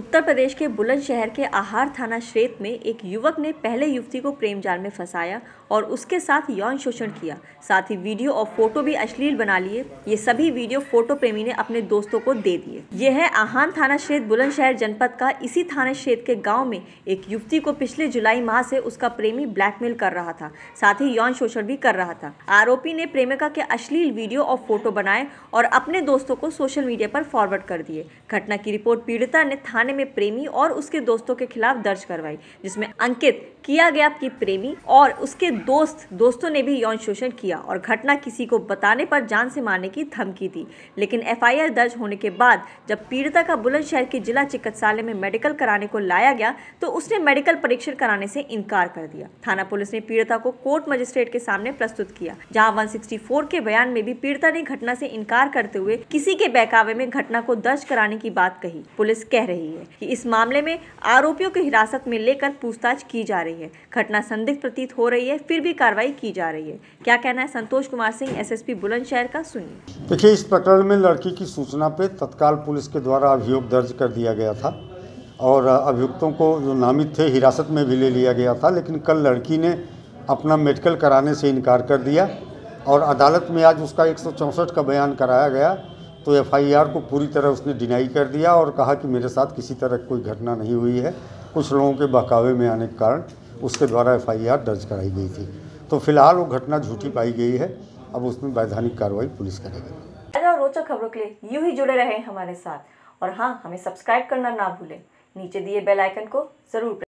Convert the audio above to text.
उत्तर प्रदेश के बुलंदशहर के आहार थाना क्षेत्र में एक युवक ने पहले युवती को प्रेम जाल में फंसाया और उसके साथ यौन शोषण किया साथ ही वीडियो और फोटो भी अश्लील बना लिए ये सभी वीडियो फोटो प्रेमी ने अपने दोस्तों को दे दिए ये है आहान थाना क्षेत्र बुलंदशहर जनपद का इसी थाना क्षेत्र के गाँव में एक युवती को पिछले जुलाई माह से उसका प्रेमी ब्लैकमेल कर रहा था साथ ही यौन शोषण भी कर रहा था आरोपी ने प्रेमिका के अश्लील वीडियो और फोटो बनाए और अपने दोस्तों को सोशल मीडिया पर फॉरवर्ड कर दिए घटना की रिपोर्ट पीड़िता ने थाने थाने में प्रेमी और उसके दोस्तों के खिलाफ दर्ज करवाई जिसमें अंकित किया गया कि प्रेमी और उसके दोस्त दोस्तों ने भी यौन शोषण किया और घटना किसी को बताने पर जान से मारने की धमकी दी लेकिन एफआईआर दर्ज होने के बाद जब पीड़िता का बुलंदशहर के जिला चिकित्सालय में मेडिकल कराने को लाया गया तो उसने मेडिकल परीक्षण कराने से इनकार कर दिया थाना पुलिस ने पीड़िता को कोर्ट मजिस्ट्रेट के सामने प्रस्तुत किया जहाँ वन के बयान में भी पीड़िता ने घटना से इनकार करते हुए किसी के बहकावे में घटना को दर्ज कराने की बात कही पुलिस कह रही है है कि इस मामले में आरोपियों को हिरासत में लेकर पूछताछ की जा रही है घटना संदिग्ध प्रतीत हो रही है फिर भी कार्रवाई की जा रही है क्या कहना है संतोष कुमार सिंह एसएसपी बुलंदशहर का सुनिए देखिए इस प्रकरण में लड़की की सूचना पर तत्काल पुलिस के द्वारा अभियोग दर्ज कर दिया गया था और अभियुक्तों को जो नामित थे हिरासत में भी ले लिया गया था लेकिन कल लड़की ने अपना मेडिकल कराने से इनकार कर दिया और अदालत में आज उसका एक का बयान कराया गया तो एफआईआर को पूरी तरह उसने डिनाई कर दिया और कहा कि मेरे साथ किसी तरह कोई घटना नहीं हुई है कुछ लोगों के बहकावे में आने के कारण उसके द्वारा एफआईआर दर्ज कराई गई थी तो फिलहाल वो घटना झूठी पाई गई है अब उसमें वैधानिक कार्रवाई पुलिस करेगी ताज़ा रोचक खबरों के लिए यूं ही जुड़े रहे हमारे साथ और हाँ हमें सब्सक्राइब करना ना भूलें नीचे दिए बेल आइकन को जरूर